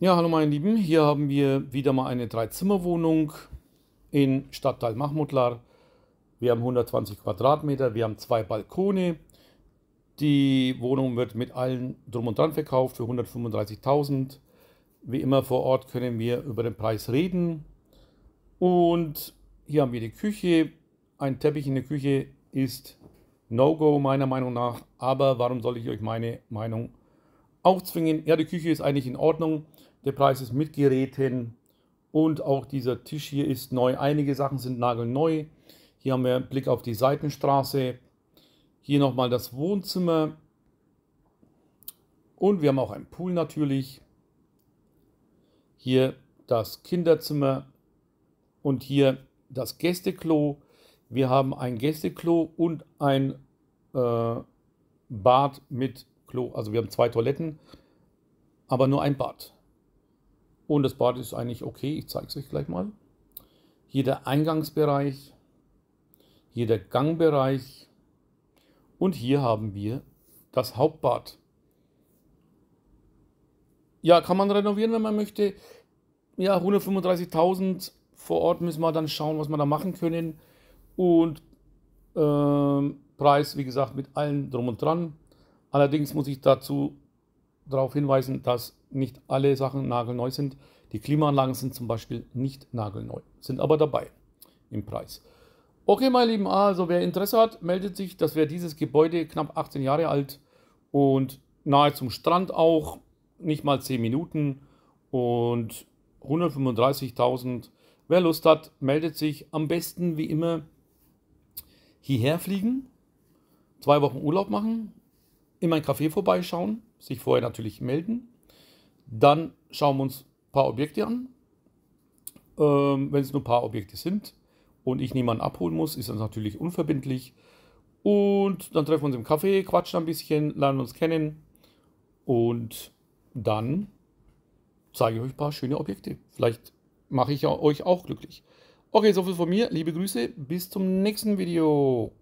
Ja, hallo meine Lieben, hier haben wir wieder mal eine Dreizimmerwohnung in Stadtteil Mahmudlar. Wir haben 120 Quadratmeter, wir haben zwei Balkone. Die Wohnung wird mit allen drum und dran verkauft für 135.000. Wie immer vor Ort können wir über den Preis reden. Und hier haben wir die Küche. Ein Teppich in der Küche ist No-Go meiner Meinung nach. Aber warum soll ich euch meine Meinung aufzwingen? Ja, die Küche ist eigentlich in Ordnung. Der Preis ist mit Geräten und auch dieser Tisch hier ist neu. Einige Sachen sind nagelneu. Hier haben wir einen Blick auf die Seitenstraße. Hier nochmal das Wohnzimmer. Und wir haben auch einen Pool natürlich. Hier das Kinderzimmer und hier das Gästeklo. Wir haben ein Gästeklo und ein äh, Bad mit Klo. Also wir haben zwei Toiletten, aber nur ein Bad. Und das Bad ist eigentlich okay, ich zeige es euch gleich mal. Hier der Eingangsbereich, hier der Gangbereich und hier haben wir das Hauptbad. Ja, kann man renovieren, wenn man möchte. Ja, 135.000 vor Ort müssen wir dann schauen, was wir da machen können. Und ähm, Preis, wie gesagt, mit allem drum und dran. Allerdings muss ich dazu darauf hinweisen, dass nicht alle Sachen nagelneu sind. Die Klimaanlagen sind zum Beispiel nicht nagelneu, sind aber dabei im Preis. Okay, meine Lieben, also wer Interesse hat, meldet sich. Das wäre dieses Gebäude, knapp 18 Jahre alt und nahe zum Strand auch, nicht mal 10 Minuten und 135.000. Wer Lust hat, meldet sich. Am besten wie immer hierher fliegen, zwei Wochen Urlaub machen in mein Café vorbeischauen, sich vorher natürlich melden. Dann schauen wir uns ein paar Objekte an. Ähm, Wenn es nur ein paar Objekte sind und ich niemanden abholen muss, ist das natürlich unverbindlich. Und dann treffen wir uns im Café, quatschen ein bisschen, lernen uns kennen und dann zeige ich euch ein paar schöne Objekte. Vielleicht mache ich euch auch glücklich. Okay, soviel von mir. Liebe Grüße. Bis zum nächsten Video.